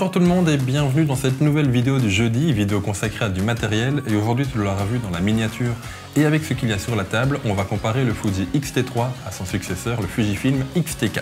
Bonjour tout le monde et bienvenue dans cette nouvelle vidéo du jeudi, vidéo consacrée à du matériel et aujourd'hui tu l'auras vu dans la miniature et avec ce qu'il y a sur la table, on va comparer le Fuji X-T3 à son successeur le Fujifilm X-T4.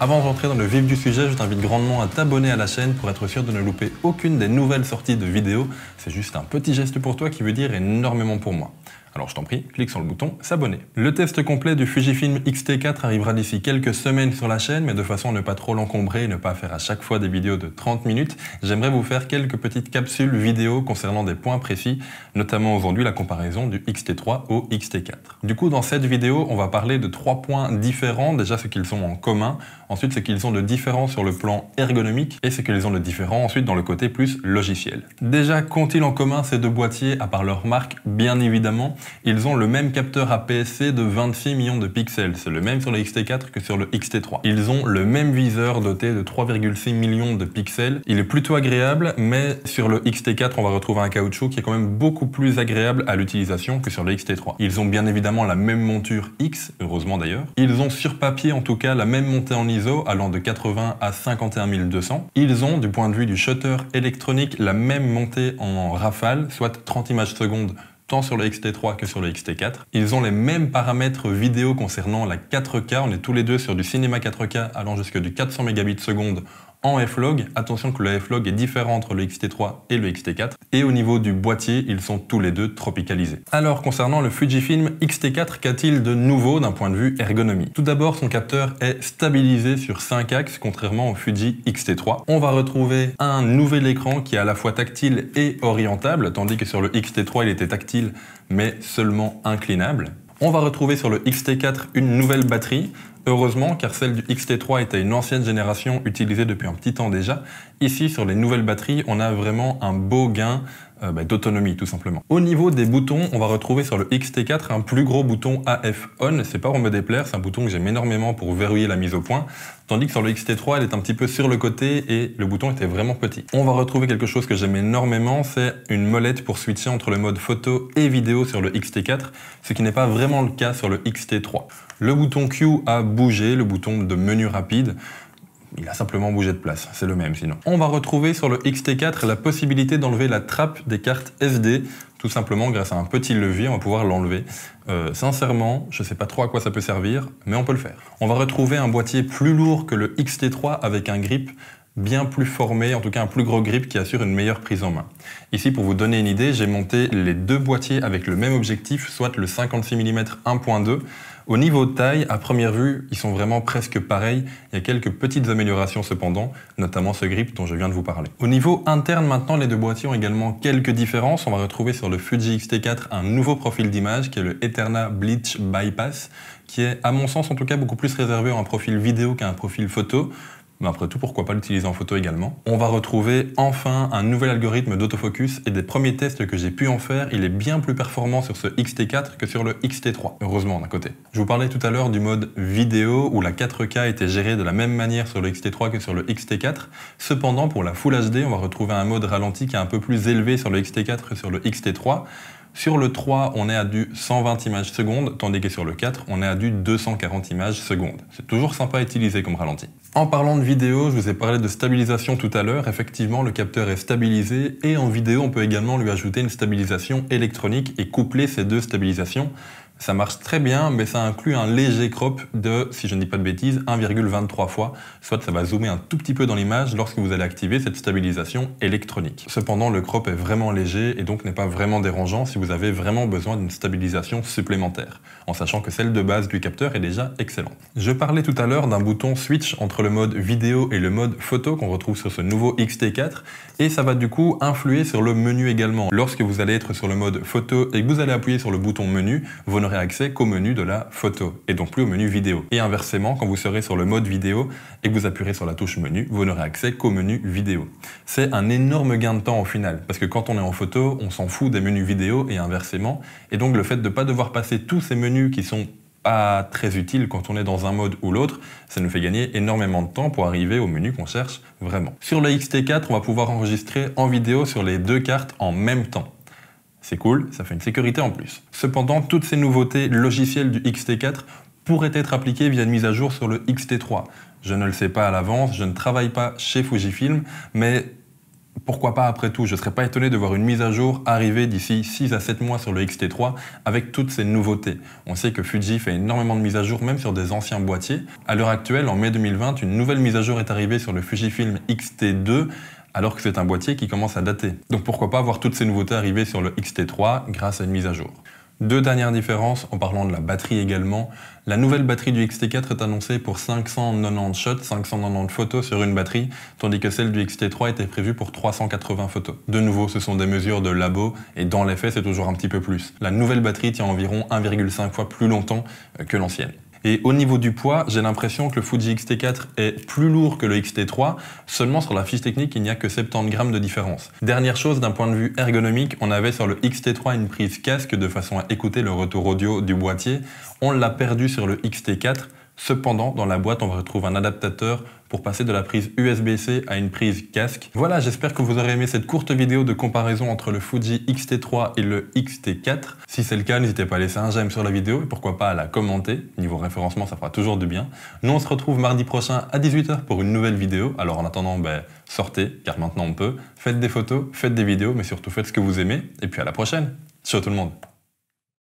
Avant d'entrer dans le vif du sujet, je t'invite grandement à t'abonner à la chaîne pour être sûr de ne louper aucune des nouvelles sorties de vidéos. C'est juste un petit geste pour toi qui veut dire énormément pour moi. Alors je t'en prie, clique sur le bouton s'abonner. Le test complet du Fujifilm X-T4 arrivera d'ici quelques semaines sur la chaîne, mais de façon à ne pas trop l'encombrer et ne pas faire à chaque fois des vidéos de 30 minutes, j'aimerais vous faire quelques petites capsules vidéo concernant des points précis, notamment aujourd'hui la comparaison du X-T3 au X-T4. Du coup, dans cette vidéo, on va parler de trois points différents, déjà ce qu'ils ont en commun, ensuite ce qu'ils ont de différent sur le plan ergonomique et ce qu'ils ont de différent ensuite dans le côté plus logiciel. Déjà, qu'ont-ils en commun ces deux boîtiers à part leur marque Bien évidemment, ils ont le même capteur APS-C de 26 millions de pixels. C'est le même sur le xt 4 que sur le X-T3. Ils ont le même viseur doté de 3,6 millions de pixels. Il est plutôt agréable, mais sur le X-T4, on va retrouver un caoutchouc qui est quand même beaucoup plus agréable à l'utilisation que sur le X-T3. Ils ont bien évidemment la même monture X, heureusement d'ailleurs. Ils ont sur papier en tout cas la même montée en ISO allant de 80 à 51 200. Ils ont du point de vue du shutter électronique la même montée en rafale, soit 30 images secondes tant sur le XT3 que sur le XT4. Ils ont les mêmes paramètres vidéo concernant la 4K. On est tous les deux sur du cinéma 4K allant jusque du 400 mégabits seconde en F-Log. Attention que le F-Log est différent entre le XT3 et le XT4. Et au niveau du boîtier, ils sont tous les deux tropicalisés. Alors concernant le Fujifilm XT4, qu'a-t-il de nouveau d'un point de vue ergonomie Tout d'abord, son capteur est stabilisé sur 5 axes, contrairement au Fuji XT3. On va retrouver un nouvel écran qui est à la fois tactile et orientable, tandis que sur le XT3, il était tactile mais seulement inclinable. On va retrouver sur le XT4 une nouvelle batterie, Heureusement, car celle du XT3 était une ancienne génération utilisée depuis un petit temps déjà. Ici, sur les nouvelles batteries, on a vraiment un beau gain euh, bah, d'autonomie tout simplement. Au niveau des boutons, on va retrouver sur le t 4 un plus gros bouton AF ON, c'est pas pour me déplaire, c'est un bouton que j'aime énormément pour verrouiller la mise au point, tandis que sur le t 3 elle est un petit peu sur le côté et le bouton était vraiment petit. On va retrouver quelque chose que j'aime énormément, c'est une molette pour switcher entre le mode photo et vidéo sur le t 4 ce qui n'est pas vraiment le cas sur le t 3 Le bouton Q a bougé, le bouton de menu rapide, il a simplement bougé de place, c'est le même sinon. On va retrouver sur le XT4 la possibilité d'enlever la trappe des cartes SD, tout simplement grâce à un petit levier, on va pouvoir l'enlever. Euh, sincèrement, je ne sais pas trop à quoi ça peut servir, mais on peut le faire. On va retrouver un boîtier plus lourd que le XT3 avec un grip bien plus formé, en tout cas un plus gros grip qui assure une meilleure prise en main. Ici, pour vous donner une idée, j'ai monté les deux boîtiers avec le même objectif, soit le 56 mm 1.2, au niveau taille, à première vue, ils sont vraiment presque pareils. Il y a quelques petites améliorations cependant, notamment ce grip dont je viens de vous parler. Au niveau interne maintenant, les deux boîtiers ont également quelques différences. On va retrouver sur le Fuji X-T4 un nouveau profil d'image qui est le Eterna Bleach Bypass qui est à mon sens en tout cas beaucoup plus réservé à un profil vidéo qu'à un profil photo mais après tout, pourquoi pas l'utiliser en photo également On va retrouver enfin un nouvel algorithme d'autofocus et des premiers tests que j'ai pu en faire, il est bien plus performant sur ce xt 4 que sur le xt 3 heureusement d'un côté. Je vous parlais tout à l'heure du mode vidéo où la 4K était gérée de la même manière sur le xt 3 que sur le xt 4 Cependant, pour la Full HD, on va retrouver un mode ralenti qui est un peu plus élevé sur le xt 4 que sur le xt 3 sur le 3, on est à du 120 images secondes, tandis que sur le 4, on est à du 240 images secondes. C'est toujours sympa à utiliser comme ralenti. En parlant de vidéo, je vous ai parlé de stabilisation tout à l'heure. Effectivement, le capteur est stabilisé et en vidéo, on peut également lui ajouter une stabilisation électronique et coupler ces deux stabilisations. Ça marche très bien, mais ça inclut un léger crop de, si je ne dis pas de bêtises, 1,23 fois, soit ça va zoomer un tout petit peu dans l'image lorsque vous allez activer cette stabilisation électronique. Cependant, le crop est vraiment léger et donc n'est pas vraiment dérangeant si vous avez vraiment besoin d'une stabilisation supplémentaire, en sachant que celle de base du capteur est déjà excellente. Je parlais tout à l'heure d'un bouton switch entre le mode vidéo et le mode photo qu'on retrouve sur ce nouveau x t 4 et ça va du coup influer sur le menu également. Lorsque vous allez être sur le mode photo et que vous allez appuyer sur le bouton menu, accès qu'au menu de la photo et donc plus au menu vidéo. Et inversement, quand vous serez sur le mode vidéo et que vous appuierez sur la touche menu, vous n'aurez accès qu'au menu vidéo. C'est un énorme gain de temps au final parce que quand on est en photo, on s'en fout des menus vidéo et inversement. Et donc le fait de ne pas devoir passer tous ces menus qui sont pas très utiles quand on est dans un mode ou l'autre, ça nous fait gagner énormément de temps pour arriver au menu qu'on cherche vraiment. Sur le XT4, on va pouvoir enregistrer en vidéo sur les deux cartes en même temps. C'est cool, ça fait une sécurité en plus. Cependant, toutes ces nouveautés logicielles du XT4 pourraient être appliquées via une mise à jour sur le XT3. Je ne le sais pas à l'avance, je ne travaille pas chez Fujifilm, mais pourquoi pas après tout Je ne serais pas étonné de voir une mise à jour arriver d'ici 6 à 7 mois sur le XT3 avec toutes ces nouveautés. On sait que Fuji fait énormément de mises à jour même sur des anciens boîtiers. À l'heure actuelle, en mai 2020, une nouvelle mise à jour est arrivée sur le Fujifilm XT2 alors que c'est un boîtier qui commence à dater. Donc pourquoi pas voir toutes ces nouveautés arriver sur le XT3 grâce à une mise à jour. Deux dernières différences, en parlant de la batterie également. La nouvelle batterie du XT4 est annoncée pour 590 shots, 590 photos sur une batterie, tandis que celle du XT3 était prévue pour 380 photos. De nouveau, ce sont des mesures de labo, et dans les faits, c'est toujours un petit peu plus. La nouvelle batterie tient environ 1,5 fois plus longtemps que l'ancienne. Et au niveau du poids, j'ai l'impression que le Fuji XT4 est plus lourd que le XT3, seulement sur la fiche technique, il n'y a que 70 grammes de différence. Dernière chose, d'un point de vue ergonomique, on avait sur le XT3 une prise casque de façon à écouter le retour audio du boîtier. On l'a perdu sur le XT4, Cependant, dans la boîte, on retrouve un adaptateur pour passer de la prise USB-C à une prise casque. Voilà, j'espère que vous aurez aimé cette courte vidéo de comparaison entre le Fuji X-T3 et le X-T4. Si c'est le cas, n'hésitez pas à laisser un j'aime sur la vidéo et pourquoi pas à la commenter. Niveau référencement, ça fera toujours du bien. Nous, on se retrouve mardi prochain à 18h pour une nouvelle vidéo. Alors en attendant, ben, sortez, car maintenant on peut. Faites des photos, faites des vidéos, mais surtout faites ce que vous aimez. Et puis à la prochaine. Ciao tout le monde.